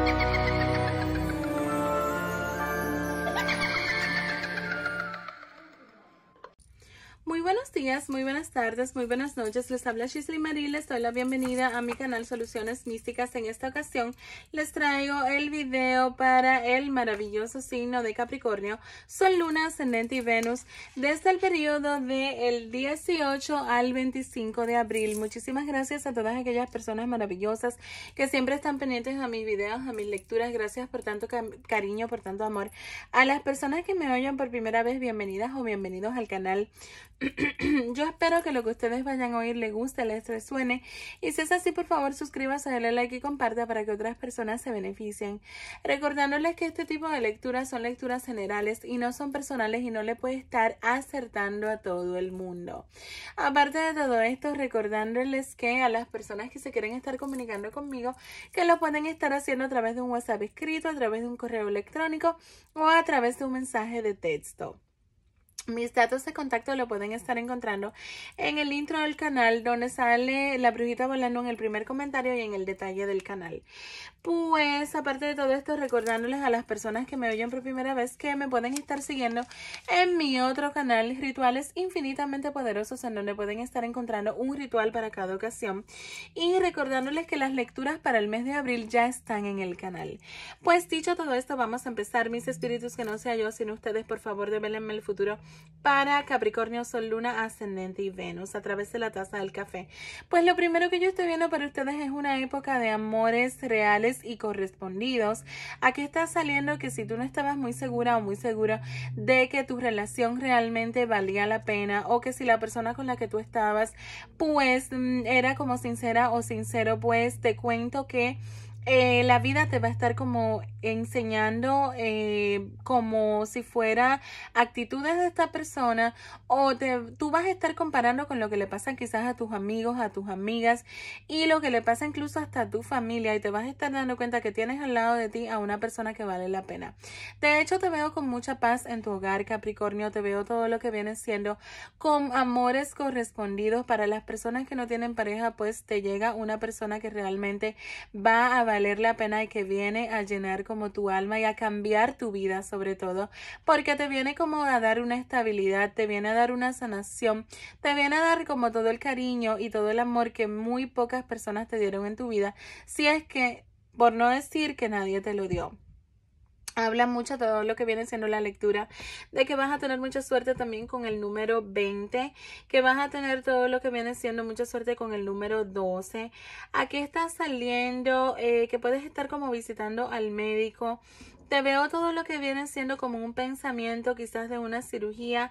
Thank you. muy buenas tardes, muy buenas noches. Les habla Shisley Marie, les doy la bienvenida a mi canal Soluciones Místicas. En esta ocasión les traigo el video para el maravilloso signo de Capricornio, Sol, Luna, Ascendente y Venus, desde el periodo del 18 al 25 de abril. Muchísimas gracias a todas aquellas personas maravillosas que siempre están pendientes a mis videos, a mis lecturas. Gracias por tanto cariño, por tanto amor. A las personas que me oyen por primera vez, bienvenidas o bienvenidos al canal. Yo espero que lo que ustedes vayan a oír les guste, les resuene. Y si es así, por favor, suscríbase, denle like y comparta para que otras personas se beneficien. Recordándoles que este tipo de lecturas son lecturas generales y no son personales y no le puede estar acertando a todo el mundo. Aparte de todo esto, recordándoles que a las personas que se quieren estar comunicando conmigo, que lo pueden estar haciendo a través de un WhatsApp escrito, a través de un correo electrónico o a través de un mensaje de texto. Mis datos de contacto lo pueden estar encontrando en el intro del canal donde sale la brujita volando en el primer comentario y en el detalle del canal. Pues aparte de todo esto, recordándoles a las personas que me oyen por primera vez que me pueden estar siguiendo en mi otro canal, Rituales Infinitamente Poderosos, en donde pueden estar encontrando un ritual para cada ocasión. Y recordándoles que las lecturas para el mes de abril ya están en el canal. Pues dicho todo esto, vamos a empezar. Mis espíritus que no sea yo, sino ustedes, por favor, develenme el futuro para Capricornio, Sol, Luna, Ascendente y Venus a través de la taza del café. Pues lo primero que yo estoy viendo para ustedes es una época de amores reales y correspondidos. Aquí está saliendo que si tú no estabas muy segura o muy seguro de que tu relación realmente valía la pena o que si la persona con la que tú estabas pues mm, era como sincera o sincero, pues te cuento que eh, la vida te va a estar como enseñando eh, como si fuera actitudes de esta persona o te, tú vas a estar comparando con lo que le pasa quizás a tus amigos, a tus amigas y lo que le pasa incluso hasta a tu familia y te vas a estar dando cuenta que tienes al lado de ti a una persona que vale la pena. De hecho te veo con mucha paz en tu hogar Capricornio, te veo todo lo que viene siendo con amores correspondidos para las personas que no tienen pareja pues te llega una persona que realmente va a valer la pena y que viene a llenar como tu alma y a cambiar tu vida sobre todo, porque te viene como a dar una estabilidad, te viene a dar una sanación, te viene a dar como todo el cariño y todo el amor que muy pocas personas te dieron en tu vida, si es que, por no decir que nadie te lo dio habla mucho todo lo que viene siendo la lectura, de que vas a tener mucha suerte también con el número 20, que vas a tener todo lo que viene siendo mucha suerte con el número 12, Aquí está saliendo, eh, que puedes estar como visitando al médico, te veo todo lo que viene siendo como un pensamiento quizás de una cirugía,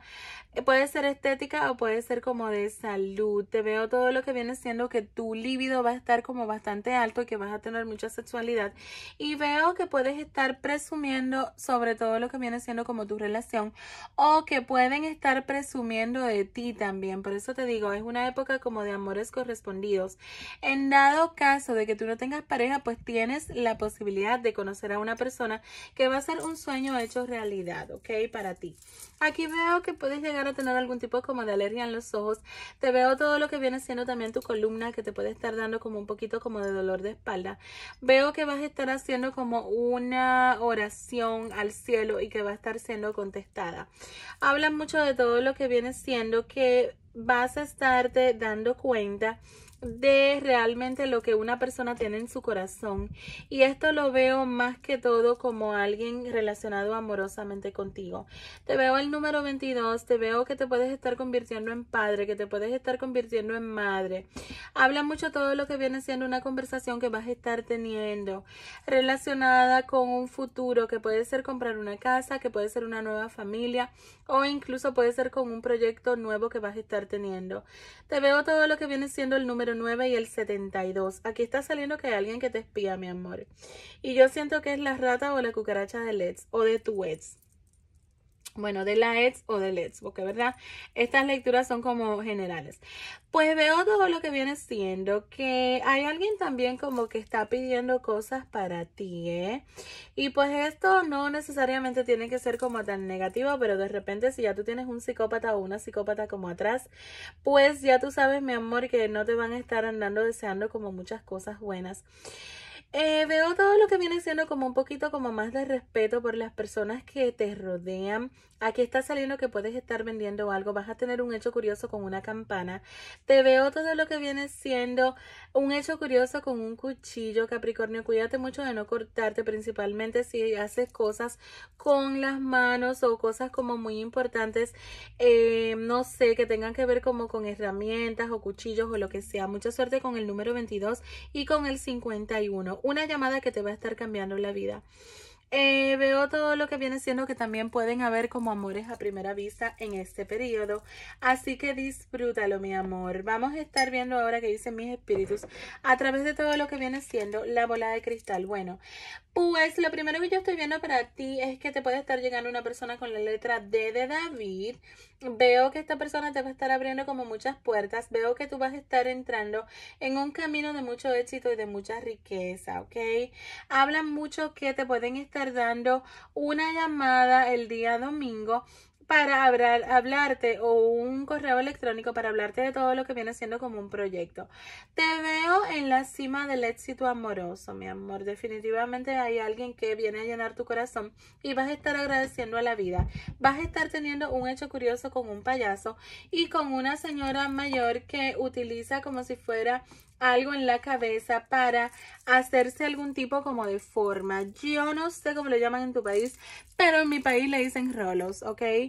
eh, puede ser estética o puede ser como de salud, te veo todo lo que viene siendo que tu líbido va a estar como bastante alto y que vas a tener mucha sexualidad y veo que puedes estar presumiendo sobre todo lo que viene siendo como tu relación o que pueden estar presumiendo de ti también, por eso te digo, es una época como de amores correspondidos. En dado caso de que tú no tengas pareja, pues tienes la posibilidad de conocer a una persona que va a ser un sueño hecho realidad, ¿ok? Para ti. Aquí veo que puedes llegar a tener algún tipo como de alergia en los ojos. Te veo todo lo que viene siendo también tu columna que te puede estar dando como un poquito como de dolor de espalda. Veo que vas a estar haciendo como una oración al cielo y que va a estar siendo contestada. Habla mucho de todo lo que viene siendo que vas a estarte dando cuenta de realmente lo que una persona tiene en su corazón. Y esto lo veo más que todo como alguien relacionado amorosamente contigo. Te veo el número 22, te veo que te puedes estar convirtiendo en padre, que te puedes estar convirtiendo en madre. Habla mucho todo lo que viene siendo una conversación que vas a estar teniendo relacionada con un futuro que puede ser comprar una casa, que puede ser una nueva familia o incluso puede ser con un proyecto nuevo que vas a estar teniendo. Te veo todo lo que viene siendo el número 9 y el 72. Aquí está saliendo que hay alguien que te espía, mi amor. Y yo siento que es la rata o la cucaracha de Let's o de tu bueno, de la ex o del ex, porque verdad, estas lecturas son como generales. Pues veo todo lo que viene siendo que hay alguien también como que está pidiendo cosas para ti, ¿eh? Y pues esto no necesariamente tiene que ser como tan negativo, pero de repente si ya tú tienes un psicópata o una psicópata como atrás, pues ya tú sabes, mi amor, que no te van a estar andando deseando como muchas cosas buenas. Eh, veo todo lo que viene siendo como un poquito como más de respeto por las personas que te rodean. Aquí está saliendo que puedes estar vendiendo algo, vas a tener un hecho curioso con una campana. Te veo todo lo que viene siendo un hecho curioso con un cuchillo, Capricornio. Cuídate mucho de no cortarte, principalmente si haces cosas con las manos o cosas como muy importantes, eh, no sé, que tengan que ver como con herramientas o cuchillos o lo que sea. Mucha suerte con el número 22 y con el 51 una llamada que te va a estar cambiando la vida. Eh, veo todo lo que viene siendo que también pueden haber como amores a primera vista en este periodo. Así que disfrútalo, mi amor. Vamos a estar viendo ahora que dicen mis espíritus a través de todo lo que viene siendo la bola de cristal. Bueno, pues lo primero que yo estoy viendo para ti es que te puede estar llegando una persona con la letra D de David. Veo que esta persona te va a estar abriendo como muchas puertas. Veo que tú vas a estar entrando en un camino de mucho éxito y de mucha riqueza, ¿ok? Hablan mucho que te pueden estar dando una llamada el día domingo para hablar, hablarte o un correo electrónico para hablarte de todo lo que viene siendo como un proyecto. Te veo en la cima del éxito amoroso, mi amor. Definitivamente hay alguien que viene a llenar tu corazón y vas a estar agradeciendo a la vida. Vas a estar teniendo un hecho curioso con un payaso y con una señora mayor que utiliza como si fuera algo en la cabeza para hacerse algún tipo como de forma. Yo no sé cómo lo llaman en tu país, pero en mi país le dicen rolos, ¿ok?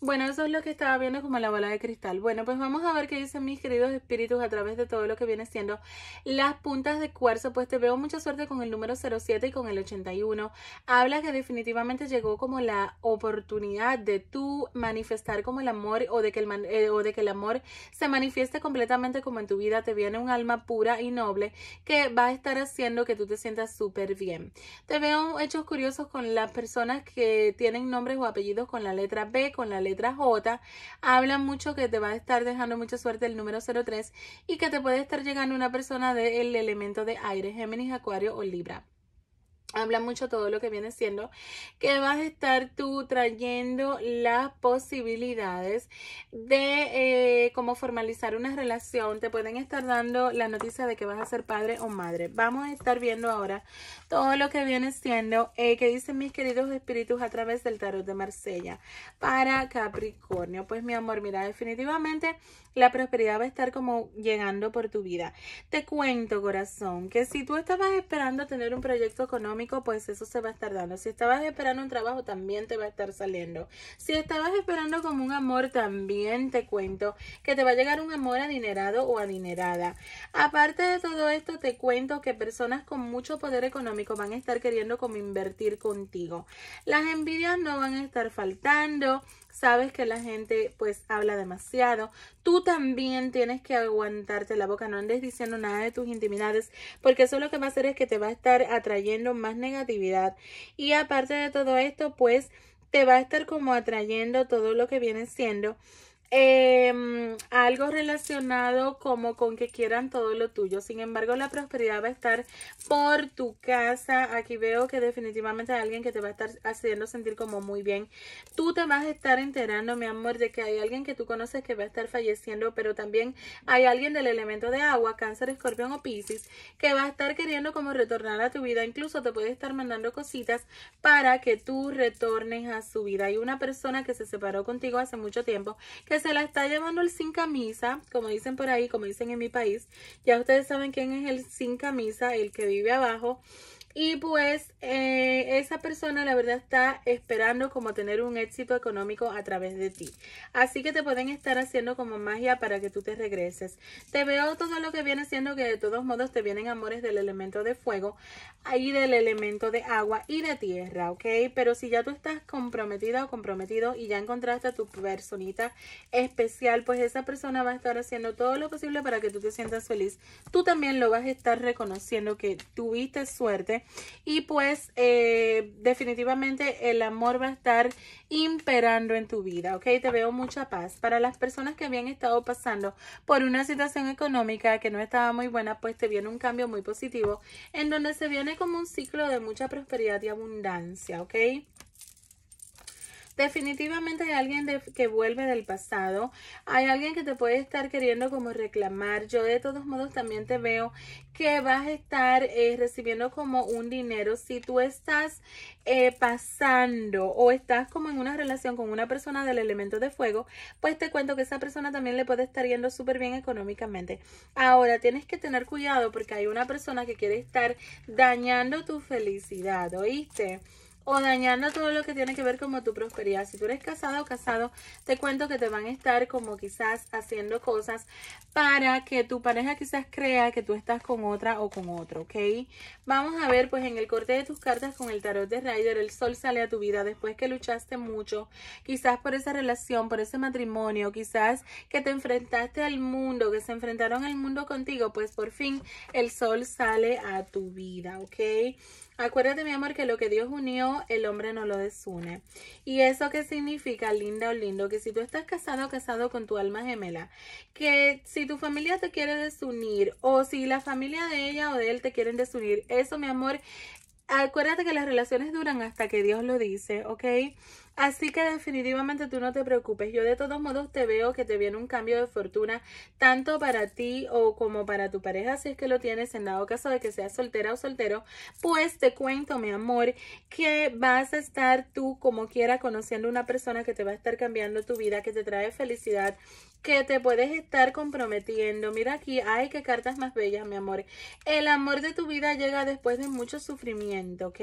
Bueno, eso es lo que estaba viendo como la bola de cristal. Bueno, pues vamos a ver qué dicen mis queridos espíritus a través de todo lo que viene siendo las puntas de cuarzo. Pues te veo mucha suerte con el número 07 y con el 81. Habla que definitivamente llegó como la oportunidad de tú manifestar como el amor o de que el, eh, o de que el amor se manifieste completamente como en tu vida. Te viene un alma pura y noble que va a estar haciendo que tú te sientas súper bien. Te veo hechos curiosos con las personas que tienen nombres o apellidos con la letra B, con la letra letra J, hablan mucho que te va a estar dejando mucha suerte el número 03 y que te puede estar llegando una persona del elemento de aire, Géminis, Acuario o Libra habla mucho todo lo que viene siendo que vas a estar tú trayendo las posibilidades de eh, cómo formalizar una relación te pueden estar dando la noticia de que vas a ser padre o madre vamos a estar viendo ahora todo lo que viene siendo eh, que dicen mis queridos espíritus a través del tarot de Marsella para Capricornio pues mi amor mira definitivamente la prosperidad va a estar como llegando por tu vida. Te cuento, corazón, que si tú estabas esperando tener un proyecto económico, pues eso se va a estar dando. Si estabas esperando un trabajo, también te va a estar saliendo. Si estabas esperando como un amor, también te cuento que te va a llegar un amor adinerado o adinerada. Aparte de todo esto, te cuento que personas con mucho poder económico van a estar queriendo como invertir contigo. Las envidias no van a estar faltando. Sabes que la gente pues habla demasiado. Tú también tienes que aguantarte la boca, no andes diciendo nada de tus intimidades, porque eso lo que va a hacer es que te va a estar atrayendo más negatividad. Y aparte de todo esto, pues te va a estar como atrayendo todo lo que viene siendo Em, algo relacionado como con que quieran todo lo tuyo. Sin embargo, la prosperidad va a estar por tu casa. Aquí veo que definitivamente hay alguien que te va a estar haciendo sentir como muy bien. Tú te vas a estar enterando, mi amor, de que hay alguien que tú conoces que va a estar falleciendo, pero también hay alguien del elemento de agua, cáncer, escorpión o piscis, que va a estar queriendo como retornar a tu vida. Incluso te puede estar mandando cositas para que tú retornes a su vida. Hay una persona que se separó contigo hace mucho tiempo que se la está llevando el sin camisa, como dicen por ahí, como dicen en mi país. Ya ustedes saben quién es el sin camisa, el que vive abajo. Y pues eh, esa persona la verdad está esperando como tener un éxito económico a través de ti. Así que te pueden estar haciendo como magia para que tú te regreses. Te veo todo lo que viene siendo que de todos modos te vienen amores del elemento de fuego y del elemento de agua y de tierra, ¿ok? Pero si ya tú estás comprometida o comprometido y ya encontraste a tu personita especial, pues esa persona va a estar haciendo todo lo posible para que tú te sientas feliz. Tú también lo vas a estar reconociendo que tuviste suerte y pues eh, definitivamente el amor va a estar imperando en tu vida, ¿ok? Te veo mucha paz. Para las personas que habían estado pasando por una situación económica que no estaba muy buena, pues te viene un cambio muy positivo en donde se viene como un ciclo de mucha prosperidad y abundancia, ¿ok? Definitivamente hay alguien que vuelve del pasado, hay alguien que te puede estar queriendo como reclamar. Yo de todos modos también te veo que vas a estar eh, recibiendo como un dinero si tú estás eh, pasando o estás como en una relación con una persona del elemento de fuego, pues te cuento que esa persona también le puede estar yendo súper bien económicamente. Ahora tienes que tener cuidado porque hay una persona que quiere estar dañando tu felicidad, ¿oíste? o dañando todo lo que tiene que ver con tu prosperidad. Si tú eres casado o casado, te cuento que te van a estar como quizás haciendo cosas para que tu pareja quizás crea que tú estás con otra o con otro, ¿ok? Vamos a ver pues en el corte de tus cartas con el tarot de Rider, el sol sale a tu vida después que luchaste mucho, quizás por esa relación, por ese matrimonio, quizás que te enfrentaste al mundo, que se enfrentaron al mundo contigo, pues por fin el sol sale a tu vida, ¿ok? Acuérdate, mi amor, que lo que Dios unió, el hombre no lo desune. ¿Y eso qué significa, linda o lindo? Que si tú estás casado o casado con tu alma gemela, que si tu familia te quiere desunir o si la familia de ella o de él te quieren desunir, eso, mi amor, acuérdate que las relaciones duran hasta que Dios lo dice, ¿ok? Así que definitivamente tú no te preocupes. Yo de todos modos te veo que te viene un cambio de fortuna tanto para ti o como para tu pareja si es que lo tienes en dado caso de que seas soltera o soltero. Pues te cuento, mi amor, que vas a estar tú como quiera conociendo una persona que te va a estar cambiando tu vida, que te trae felicidad, que te puedes estar comprometiendo. Mira aquí, ay, qué cartas más bellas, mi amor. El amor de tu vida llega después de mucho sufrimiento, ¿ok?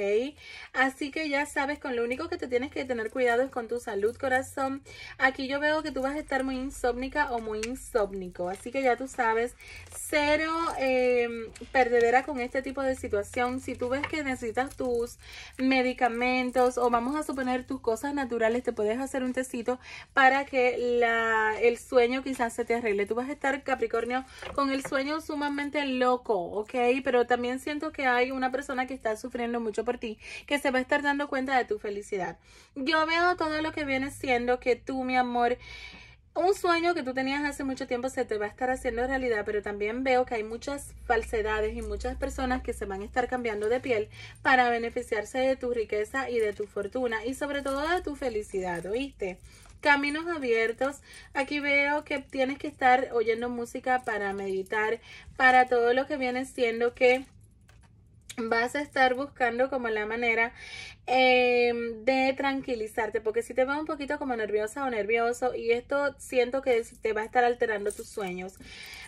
Así que ya sabes, con lo único que te tienes que tener cuidado es con tu salud, corazón. Aquí yo veo que tú vas a estar muy insómnica o muy insómnico, así que ya tú sabes, cero eh, perdedera con este tipo de situación. Si tú ves que necesitas tus medicamentos o vamos a suponer tus cosas naturales, te puedes hacer un tecito para que la, el sueño quizás se te arregle. Tú vas a estar, Capricornio, con el sueño sumamente loco, ¿ok? Pero también siento que hay una persona que está sufriendo mucho por ti, que se va a estar dando cuenta de tu felicidad. Yo veo todo lo que viene siendo que tú, mi amor, un sueño que tú tenías hace mucho tiempo se te va a estar haciendo realidad, pero también veo que hay muchas falsedades y muchas personas que se van a estar cambiando de piel para beneficiarse de tu riqueza y de tu fortuna y sobre todo de tu felicidad, ¿oíste? caminos abiertos. Aquí veo que tienes que estar oyendo música para meditar, para todo lo que viene siendo que vas a estar buscando como la manera em, de tranquilizarte porque si te vas un poquito como nerviosa o nervioso y esto siento que te va a estar alterando tus sueños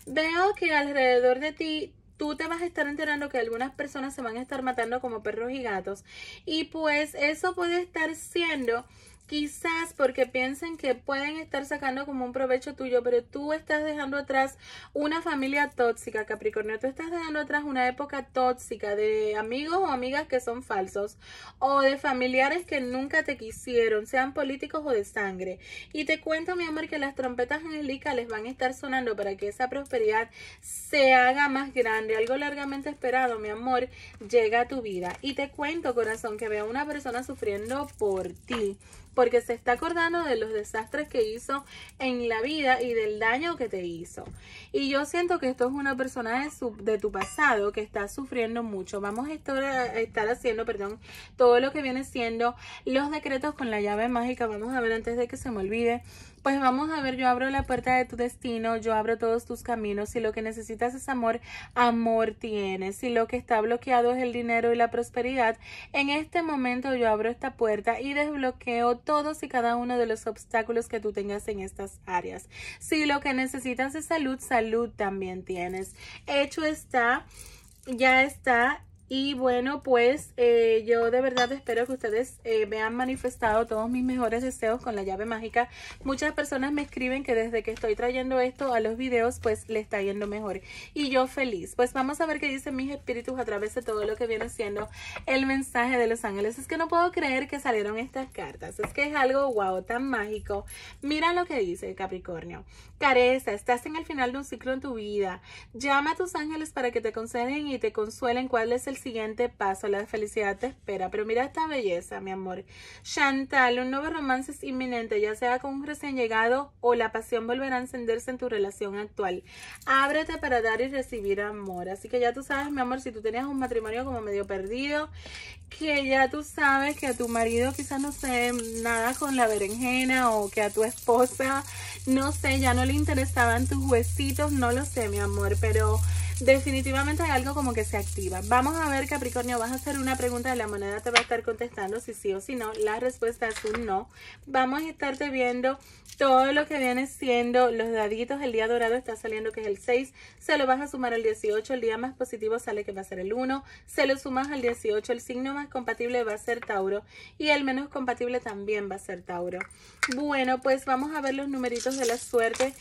veo que alrededor de ti tú te vas a estar enterando que algunas personas se van a estar matando como perros y gatos y pues eso puede estar siendo Quizás porque piensen que pueden estar sacando como un provecho tuyo, pero tú estás dejando atrás una familia tóxica, Capricornio. Tú estás dejando atrás una época tóxica de amigos o amigas que son falsos o de familiares que nunca te quisieron, sean políticos o de sangre. Y te cuento, mi amor, que las trompetas les van a estar sonando para que esa prosperidad se haga más grande. Algo largamente esperado, mi amor, llega a tu vida. Y te cuento, corazón, que veo a una persona sufriendo por ti porque se está acordando de los desastres que hizo en la vida y del daño que te hizo. Y yo siento que esto es una persona de, tu pasado que está sufriendo mucho. Vamos a a estar, haciendo, perdón, todo lo que viene siendo los decretos con la llave mágica. Vamos a ver antes de que se me olvide. Pues vamos a ver, yo abro la puerta de tu destino, yo abro todos tus caminos. Si lo que necesitas es amor, amor tienes. Si lo que está bloqueado es el dinero y la prosperidad, en este momento yo abro esta puerta y desbloqueo todos y cada uno de los obstáculos que tú tengas en estas áreas. Si lo que necesitas es salud, salud también tienes. Hecho está, ya está y bueno, pues eh, yo de verdad espero que ustedes eh, me han manifestado todos mis mejores deseos con la llave mágica. Muchas personas me escriben que desde que estoy trayendo esto a los videos, pues le está yendo mejor. Y yo feliz. Pues vamos a ver qué dicen mis espíritus a través de todo lo que viene siendo el mensaje de los ángeles. Es que no puedo creer que salieron estas cartas. Es que es algo wow, tan mágico. Mira lo que dice Capricornio. Careza, estás en el final de un ciclo en tu vida. Llama a tus ángeles para que te conceden y te consuelen cuál es el siguiente paso. La felicidad te espera. Pero mira esta belleza, mi amor. Chantal, un nuevo romance es inminente, ya sea con un recién llegado o la pasión volverá a encenderse en tu relación actual. Ábrete para dar y recibir amor. Así que ya tú sabes, mi amor, si tú tenías un matrimonio como medio perdido, que ya tú sabes que a tu marido quizás no sé nada con la berenjena o que a tu esposa, no sé, ya no le interesaban tus huesitos, no lo sé, mi amor, pero definitivamente hay algo como que se activa. Vamos a ver, Capricornio, vas a hacer una pregunta de la moneda, te va a estar contestando si sí o si no. La respuesta es un no. Vamos a estarte viendo todo lo que viene siendo los daditos. El día dorado está saliendo que es el 6. Se lo vas a sumar al 18. El día más positivo sale que va a ser el 1. Se lo sumas al 18. El signo más compatible va a ser Tauro. Y el menos compatible también va a ser Tauro. Bueno, pues vamos a ver los numeritos de la suerte.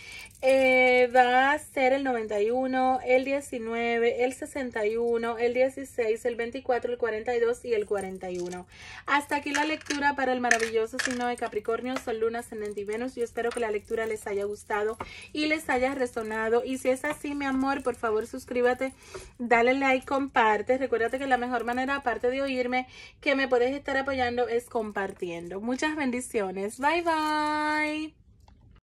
Eh, va a ser el 91, el 19, el 61, el 16, el 24, el 42 y el 41. Hasta aquí la lectura para el maravilloso signo de Capricornio, Sol, Luna, Ascendente y Venus. Yo espero que la lectura les haya gustado y les haya resonado. Y si es así, mi amor, por favor suscríbete, dale like, comparte. Recuérdate que la mejor manera, aparte de oírme, que me puedes estar apoyando es compartiendo. Muchas bendiciones. Bye, bye. Bye.